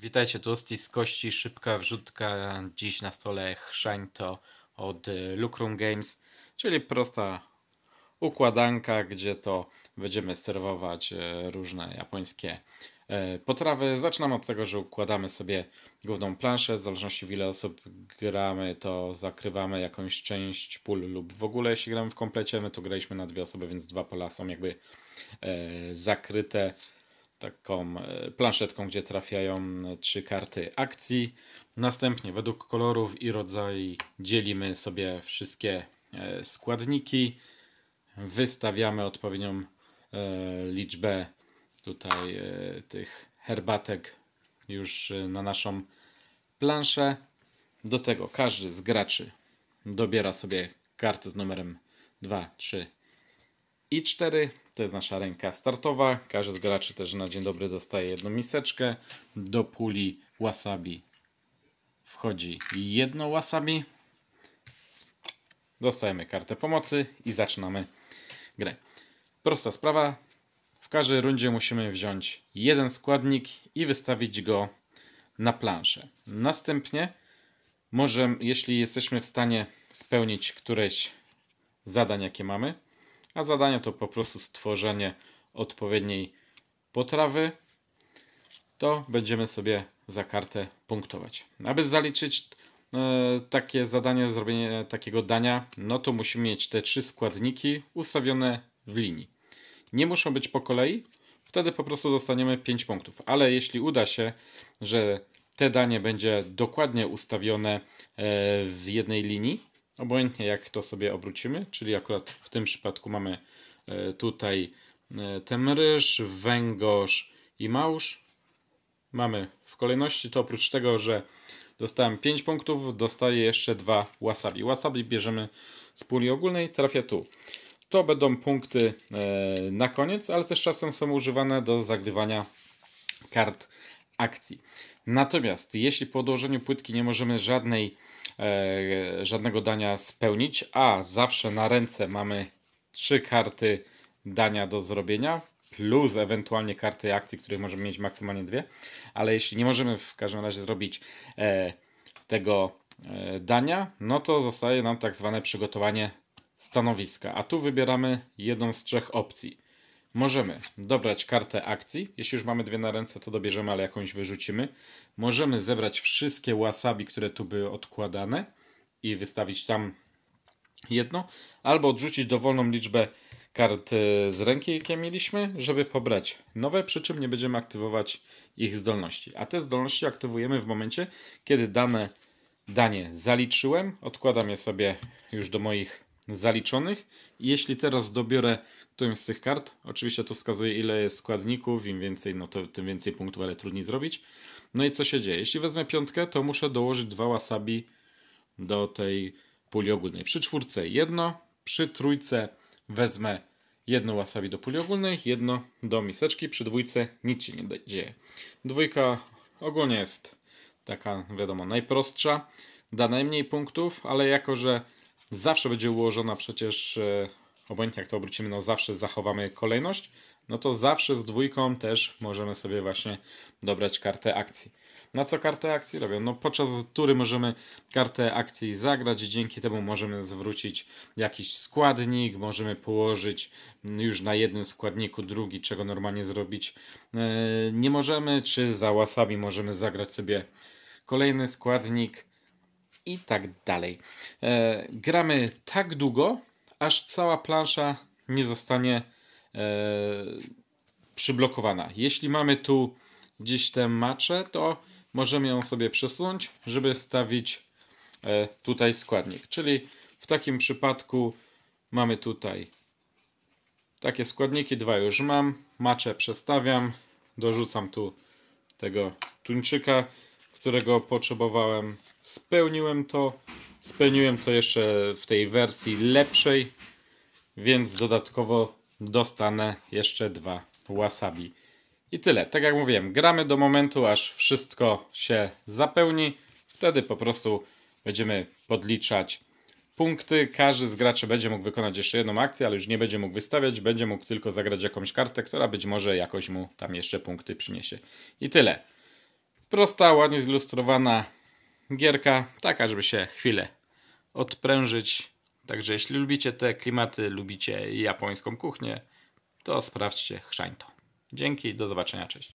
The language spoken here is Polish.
Witajcie, tu z kości, szybka wrzutka. Dziś na stole chrzań to od Lucrum Games, czyli prosta układanka, gdzie to będziemy serwować e, różne japońskie e, potrawy. Zaczynamy od tego, że układamy sobie główną planszę. W zależności w ile osób gramy, to zakrywamy jakąś część pól lub w ogóle jeśli gramy w komplecie, my tu graliśmy na dwie osoby, więc dwa pola są jakby e, zakryte taką e, planszetką, gdzie trafiają e, trzy karty akcji. Następnie według kolorów i rodzaj dzielimy sobie wszystkie e, składniki. Wystawiamy odpowiednią liczbę tutaj tych herbatek już na naszą planszę. Do tego każdy z graczy dobiera sobie karty z numerem 2, 3 i 4 to jest nasza ręka startowa. Każdy z graczy też na dzień dobry dostaje jedną miseczkę. Do puli wasabi wchodzi jedno wasabi. Dostajemy kartę pomocy i zaczynamy grę. Prosta sprawa. W każdej rundzie musimy wziąć jeden składnik i wystawić go na planszę. Następnie możemy, jeśli jesteśmy w stanie spełnić któreś zadań, jakie mamy, a zadanie to po prostu stworzenie odpowiedniej potrawy, to będziemy sobie za kartę punktować. Aby zaliczyć e, takie zadanie, zrobienie takiego dania, no to musimy mieć te trzy składniki ustawione w linii. Nie muszą być po kolei, wtedy po prostu dostaniemy 5 punktów. Ale jeśli uda się, że te danie będzie dokładnie ustawione e, w jednej linii, obojętnie jak to sobie obrócimy, czyli akurat w tym przypadku mamy e, tutaj e, temryż, węgorz i małż. Mamy w kolejności, to oprócz tego, że dostałem 5 punktów, dostaję jeszcze 2 wasabi. Wasabi bierzemy z puli ogólnej, trafia tu. To będą punkty e, na koniec, ale też czasem są używane do zagrywania kart akcji. Natomiast jeśli po odłożeniu płytki nie możemy żadnej, e, żadnego dania spełnić, a zawsze na ręce mamy trzy karty dania do zrobienia, plus ewentualnie karty akcji, których możemy mieć maksymalnie dwie, ale jeśli nie możemy w każdym razie zrobić e, tego e, dania, no to zostaje nam tak zwane przygotowanie stanowiska. A tu wybieramy jedną z trzech opcji. Możemy dobrać kartę akcji. Jeśli już mamy dwie na ręce, to dobierzemy, ale jakąś wyrzucimy. Możemy zebrać wszystkie wasabi, które tu były odkładane i wystawić tam jedno. Albo odrzucić dowolną liczbę kart e, z ręki, jakie mieliśmy, żeby pobrać nowe, przy czym nie będziemy aktywować ich zdolności. A te zdolności aktywujemy w momencie, kiedy dane danie zaliczyłem. Odkładam je sobie już do moich zaliczonych. Jeśli teraz dobiorę którymś z tych kart. Oczywiście to wskazuje ile jest składników, im więcej, no to tym więcej punktów, ale trudniej zrobić. No i co się dzieje? Jeśli wezmę piątkę, to muszę dołożyć dwa wasabi do tej puli ogólnej. Przy czwórce jedno, przy trójce wezmę jedno wasabi do puli ogólnej, jedno do miseczki, przy dwójce nic się nie dzieje. Dwójka ogólnie jest taka, wiadomo, najprostsza, da najmniej punktów, ale jako, że zawsze będzie ułożona przecież e, obojętnie jak to obrócimy, no zawsze zachowamy kolejność, no to zawsze z dwójką też możemy sobie właśnie dobrać kartę akcji. Na co kartę akcji robią? No podczas tury możemy kartę akcji zagrać i dzięki temu możemy zwrócić jakiś składnik, możemy położyć już na jednym składniku drugi, czego normalnie zrobić e, nie możemy, czy za łasami możemy zagrać sobie kolejny składnik i tak dalej. E, gramy tak długo, aż cała plansza nie zostanie e, przyblokowana. Jeśli mamy tu gdzieś tę maczę, to możemy ją sobie przesunąć, żeby wstawić e, tutaj składnik. Czyli w takim przypadku mamy tutaj takie składniki, dwa już mam, maczę przestawiam, dorzucam tu tego tuńczyka, którego potrzebowałem, spełniłem to, Spełniłem to jeszcze w tej wersji lepszej, więc dodatkowo dostanę jeszcze dwa wasabi. I tyle. Tak jak mówiłem, gramy do momentu, aż wszystko się zapełni. Wtedy po prostu będziemy podliczać punkty. Każdy z graczy będzie mógł wykonać jeszcze jedną akcję, ale już nie będzie mógł wystawiać. Będzie mógł tylko zagrać jakąś kartę, która być może jakoś mu tam jeszcze punkty przyniesie. I tyle. Prosta, ładnie zilustrowana gierka, taka, żeby się chwilę odprężyć. Także jeśli lubicie te klimaty, lubicie japońską kuchnię, to sprawdźcie chrzań Dzięki, do zobaczenia, cześć.